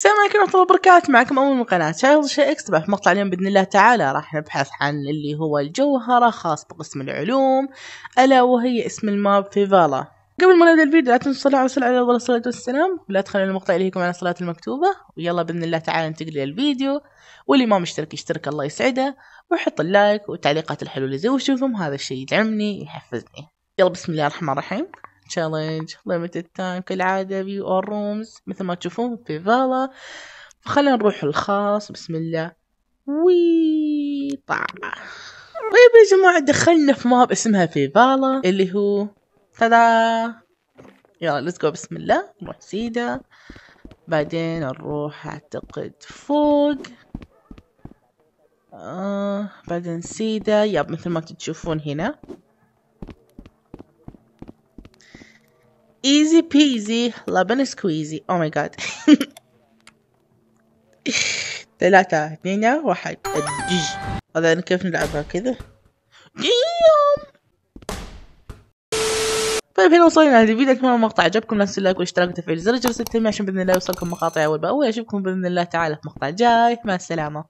السلام عليكم ورحمة الله وبركاته معكم أول من قناة شايل شي إكس طبعا في مقطع اليوم بإذن الله تعالى راح نبحث عن اللي هو الجوهرة خاص بقسم العلوم ألا وهي اسم الماب فيفالا قبل ما نبدأ الفيديو لا تنسوا الصلاة على رسول الله والصلاة والسلام ولا تخلوا المقطع إليكم على الصلاة المكتوبة ويلا بإذن الله تعالى ننتقل للفيديو واللي ما مشترك يشترك الله يسعده ويحط اللايك والتعليقات الحلوة اللي زي وشوفهم هذا الشيء يدعمني يحفزني يلا بسم الله الرحمن الرحيم تشالنج ليميتد تايم كالعاده في اور رومز مثل ما تشوفون في فالا فخلينا نروح الخاص بسم الله وي طيب يا جماعة دخلنا في ماب اسمها في فالا اللي هو تدا يلا ليتس جو بسم الله نروح سيدا بعدين نروح اعتقد فوق آه بعدين سيدا ياب مثل ما تشوفون هنا ايزي بيزي لبن سكويزي او ماي جاد ثلاثة اثنين واحد الدج هذا كيف نلعبها كذا ديوم طيب هنا وصلنا لهذا الفيديو اتمنى المقطع عجبكم لا تنسوا اللايك والاشتراك وتفعيل زر الجرس التنبيه عشان باذن الله يوصلكم مقاطع اول باول اشوفكم باذن الله تعالى في مقطع جاي مع السلامة